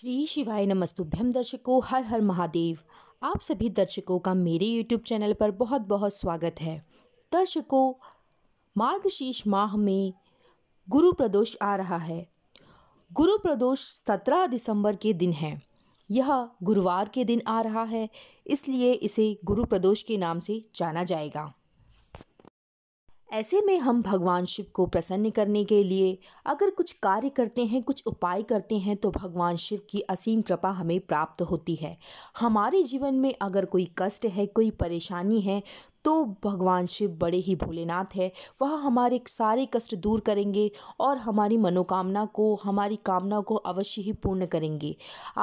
श्री शिवाय नमस्तुभ्यम दर्शकों हर हर महादेव आप सभी दर्शकों का मेरे यूट्यूब चैनल पर बहुत बहुत स्वागत है दर्शकों मार्गशीर्ष माह में गुरु प्रदोष आ रहा है गुरु प्रदोष सत्रह दिसंबर के दिन है यह गुरुवार के दिन आ रहा है इसलिए इसे गुरु प्रदोष के नाम से जाना जाएगा ऐसे में हम भगवान शिव को प्रसन्न करने के लिए अगर कुछ कार्य करते हैं कुछ उपाय करते हैं तो भगवान शिव की असीम कृपा हमें प्राप्त होती है हमारे जीवन में अगर कोई कष्ट है कोई परेशानी है तो भगवान शिव बड़े ही भोलेनाथ है वह हमारे सारे कष्ट दूर करेंगे और हमारी मनोकामना को हमारी कामना को अवश्य ही पूर्ण करेंगे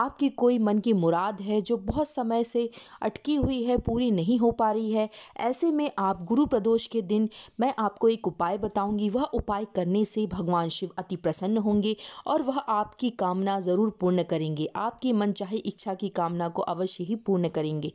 आपकी कोई मन की मुराद है जो बहुत समय से अटकी हुई है पूरी नहीं हो पा रही है ऐसे में आप गुरु प्रदोष के दिन मैं आपको एक उपाय बताऊंगी वह उपाय करने से भगवान शिव अति प्रसन्न होंगे और वह आपकी कामना ज़रूर पूर्ण करेंगे आपकी मनचाही इच्छा की कामना को अवश्य ही पूर्ण करेंगे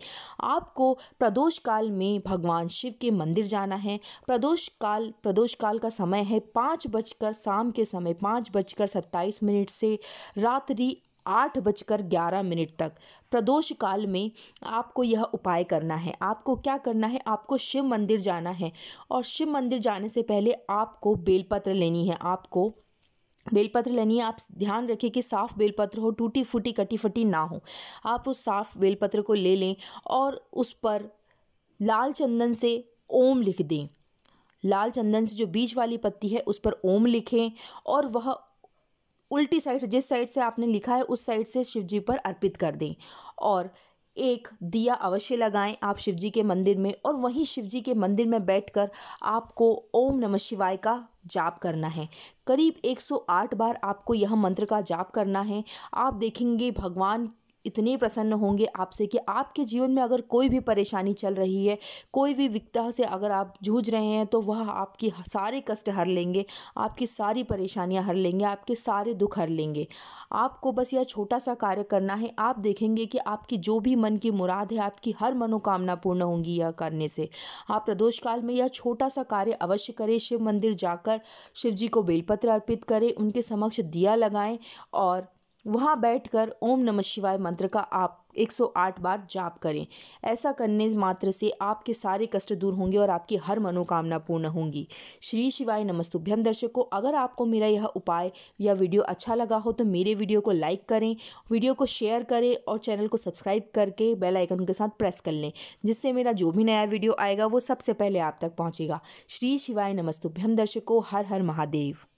आपको प्रदोष काल में भगवान भगवान शिव के मंदिर जाना है प्रदोष काल प्रदोष काल का समय है पाँच बजकर शाम के समय पाँच बजकर सत्ताईस मिनट से रात्रि आठ बजकर ग्यारह मिनट तक प्रदोष काल में आपको यह उपाय करना है आपको क्या करना है आपको शिव मंदिर जाना है और शिव मंदिर जाने से पहले आपको बेलपत्र लेनी है आपको बेलपत्र लेनी है आप ध्यान रखें कि साफ़ बेलपत्र हो टूटी फूटी कटी फटी ना हो आप उस साफ़ बेलपत्र को ले लें और उस पर लाल चंदन से ओम लिख दें लाल चंदन से जो बीज वाली पत्ती है उस पर ओम लिखें और वह उल्टी साइड जिस साइड से आपने लिखा है उस साइड से शिव जी पर अर्पित कर दें और एक दिया अवश्य लगाएं आप शिव जी के मंदिर में और वहीं शिव जी के मंदिर में बैठकर आपको ओम नमः शिवाय का जाप करना है करीब 108 बार आपको यह मंत्र का जाप करना है आप देखेंगे भगवान इतने प्रसन्न होंगे आपसे कि आपके जीवन में अगर कोई भी परेशानी चल रही है कोई भी विकता से अगर आप जूझ रहे हैं तो वह आपकी सारे कष्ट हर लेंगे आपकी सारी परेशानियां हर लेंगे आपके सारे दुख हर लेंगे आपको बस यह छोटा सा कार्य करना है आप देखेंगे कि आपकी जो भी मन की मुराद है आपकी हर मनोकामना पूर्ण होंगी यह करने से आप प्रदोष काल में यह छोटा सा कार्य अवश्य करें शिव मंदिर जाकर शिव जी को बेलपत्र अर्पित करें उनके समक्ष दिया लगाएँ और वहाँ बैठकर ओम नमः शिवाय मंत्र का आप 108 बार जाप करें ऐसा करने मात्र से आपके सारे कष्ट दूर होंगे और आपकी हर मनोकामना पूर्ण होंगी श्री शिवाय नमस्तुभ्यम दर्शकों अगर आपको मेरा यह उपाय या वीडियो अच्छा लगा हो तो मेरे वीडियो को लाइक करें वीडियो को शेयर करें और चैनल को सब्सक्राइब करके बेल आइकन के साथ प्रेस कर लें जिससे मेरा जो भी नया वीडियो आएगा वो सबसे पहले आप तक पहुँचेगा श्री शिवाय नमस्तुभ्यम दर्शकों हर हर महादेव